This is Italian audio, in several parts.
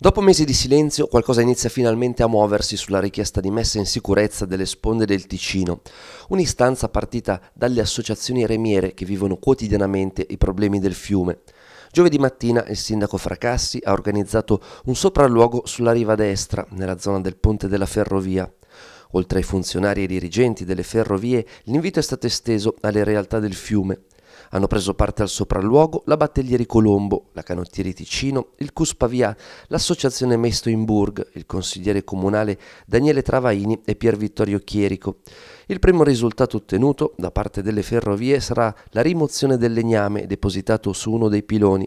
Dopo mesi di silenzio, qualcosa inizia finalmente a muoversi sulla richiesta di messa in sicurezza delle sponde del Ticino, un'istanza partita dalle associazioni remiere che vivono quotidianamente i problemi del fiume. Giovedì mattina il sindaco Fracassi ha organizzato un sopralluogo sulla riva destra, nella zona del ponte della ferrovia. Oltre ai funzionari e dirigenti delle ferrovie, l'invito è stato esteso alle realtà del fiume, hanno preso parte al sopralluogo la Battellieri Colombo, la Canottieri Ticino, il CUS Pavia, l'associazione Mestoimburg, il consigliere comunale Daniele Travaini e Pier Vittorio Chierico. Il primo risultato ottenuto da parte delle ferrovie sarà la rimozione del legname depositato su uno dei piloni.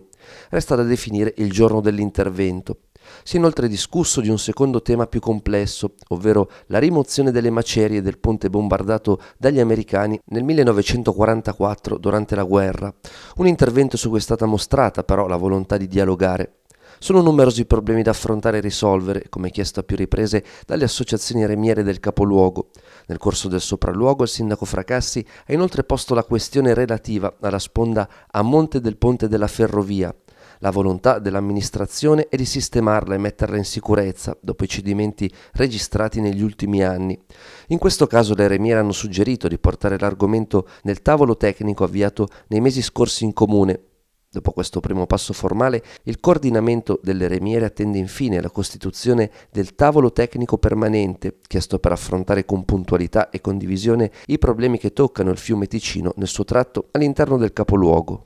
Resta da definire il giorno dell'intervento. Si è inoltre discusso di un secondo tema più complesso, ovvero la rimozione delle macerie del ponte bombardato dagli americani nel 1944 durante la guerra. Un intervento su cui è stata mostrata però la volontà di dialogare. Sono numerosi i problemi da affrontare e risolvere, come chiesto a più riprese dalle associazioni remiere del capoluogo. Nel corso del sopralluogo il sindaco Fracassi ha inoltre posto la questione relativa alla sponda a monte del ponte della ferrovia, la volontà dell'amministrazione è di sistemarla e metterla in sicurezza dopo i cedimenti registrati negli ultimi anni. In questo caso le remiere hanno suggerito di portare l'argomento nel tavolo tecnico avviato nei mesi scorsi in comune, Dopo questo primo passo formale, il coordinamento delle remiere attende infine la costituzione del tavolo tecnico permanente, chiesto per affrontare con puntualità e condivisione i problemi che toccano il fiume Ticino nel suo tratto all'interno del capoluogo.